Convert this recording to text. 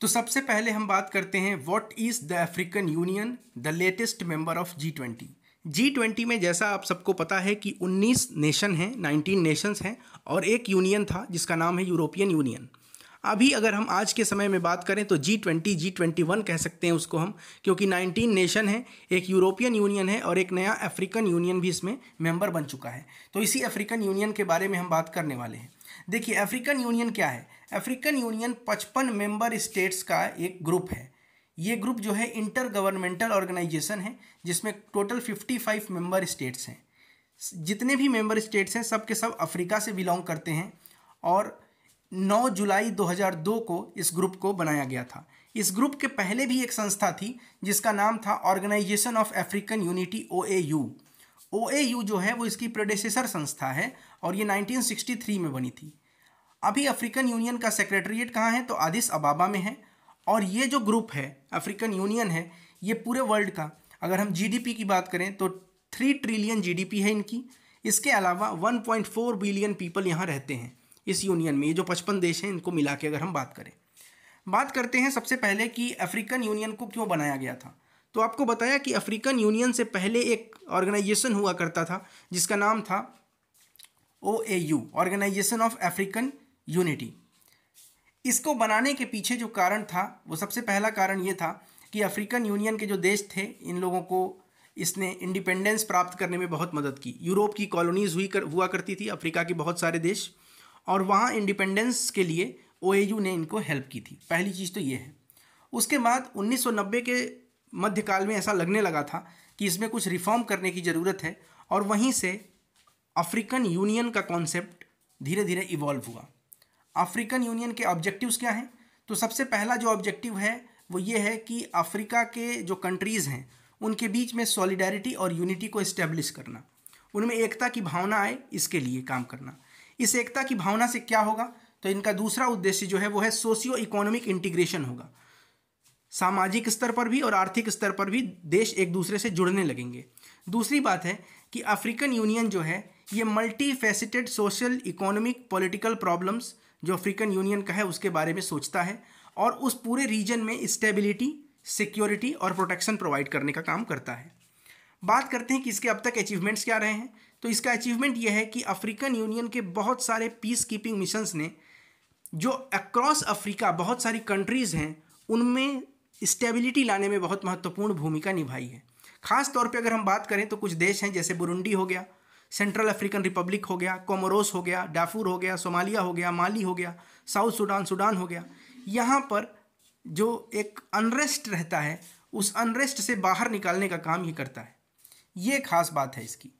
तो सबसे पहले हम बात करते हैं what is the African Union the latest member of G twenty G twenty में जैसा आप सबको पता है कि 19 नेशन हैं 19 नेशंस हैं और एक यूनियन था जिसका नाम है यूरोपियन यूनियन अभी अगर हम आज के समय में बात करें तो G twenty G twenty one कह सकते हैं उसको हम क्योंकि नाइनटीन नेशन है एक यूरोपियन यूनियन है और एक नया अफ्रीकन यूनियन भी इसमें मेंबर बन चुका है तो इसी अफ्रीकन यूनियन के बारे में हम बात करने वाले हैं देखिए अफ्रीकन यूनियन क्या है अफ्रीकन यूनियन पचपन मेंबर स्टेट्स का एक ग्रुप है ये ग्रुप जो है इंटर गवर्नमेंटल ऑर्गेनाइजेशन है जिसमें total fifty five member states हैं जितने भी मेंबर स्टेट्स हैं सब के सब अफ्रीका से बिलोंग करते हैं और 9 जुलाई 2002 को इस ग्रुप को बनाया गया था इस ग्रुप के पहले भी एक संस्था थी जिसका नाम था organisation of African Unity O A U O A U जो है वो इसकी प्रोडेसेसर संस्था है और ये 1963 में बनी थी अभी अफ्रीकन यूनियन का सेक्रेटरीट कहाँ है तो आदिस अबाबा में है और ये जो ग्रुप है अफ्रीकन यूनियन है ये पूरे वर्ल्ड का अगर हम जीडीपी की बात करें तो थ्री ट्रिलियन जीडीपी है इनकी इसके अलावा 1.4 बिलियन पीपल यहाँ रहते हैं इस यूनियन में ये जो पचपन देश हैं इनको मिला के अगर हम बात करें बात करते हैं सबसे पहले कि अफ्रीकन यूनियन को क्यों बनाया गया था तो आपको बताया कि अफ्रीकन यूनियन से पहले एक ऑर्गेनाइजेशन हुआ करता था जिसका नाम था O A U organisation of African Unity इसको बनाने के पीछे जो कारण था वो सबसे पहला कारण ये था कि अफ्रीकन यूनियन के जो देश थे इन लोगों को इसने इंडिपेंडेंस प्राप्त करने में बहुत मदद की यूरोप की कॉलोनीज़ हुई कर हुआ करती थी अफ्रीका के बहुत सारे देश और वहाँ इंडिपेंडेंस के लिए ओ ने इनको हेल्प की थी पहली चीज़ तो ये है उसके बाद 1990 के मध्यकाल में ऐसा लगने लगा था कि इसमें कुछ रिफॉर्म करने की ज़रूरत है और वहीं से अफ्रीकन यूनियन का कॉन्सेप्ट धीरे धीरे इवॉल्व हुआ अफ्रीकन यूनियन के ऑब्जेक्टिव्स क्या हैं तो सबसे पहला जो ऑब्जेक्टिव है वो ये है कि अफ्रीका के जो कंट्रीज़ हैं उनके बीच में सॉलिडारिटी और यूनिटी को इस्टेब्लिश करना उनमें एकता की भावना आए इसके लिए काम करना इस एकता की भावना से क्या होगा तो इनका दूसरा उद्देश्य जो है वो है सोशियो इकोनॉमिक इंटीग्रेशन होगा सामाजिक स्तर पर भी और आर्थिक स्तर पर भी देश एक दूसरे से जुड़ने लगेंगे दूसरी बात है कि अफ्रीकन यूनियन जो है ये multi social economic political problems जो अफ्रीकन यूनियन का है उसके बारे में सोचता है और उस पूरे रीजन में स्टेबिलिटी सिक्योरिटी और प्रोटेक्शन प्रोवाइड करने का काम करता है बात करते हैं कि इसके अब तक अचीवमेंट्स क्या रहे हैं तो इसका अचीवमेंट यह है कि अफ्रीकन यूनियन के बहुत सारे पीस कीपिंग मिशंस ने जो अक्रॉस अफ्रीका बहुत सारी कंट्रीज़ हैं उनमें स्टेबिलिटी लाने में बहुत महत्वपूर्ण भूमिका निभाई है खास तौर पे अगर हम बात करें तो कुछ देश हैं जैसे बुरुंडी हो गया सेंट्रल अफ्रीकन रिपब्लिक हो गया कोमोरोस हो गया डाफूर हो गया सोमालिया हो गया माली हो गया साउथ सूडान सूडान हो गया यहाँ पर जो एक अनरेस्ट रहता है उस अनरेस्ट से बाहर निकालने का काम ये करता है ये खास बात है इसकी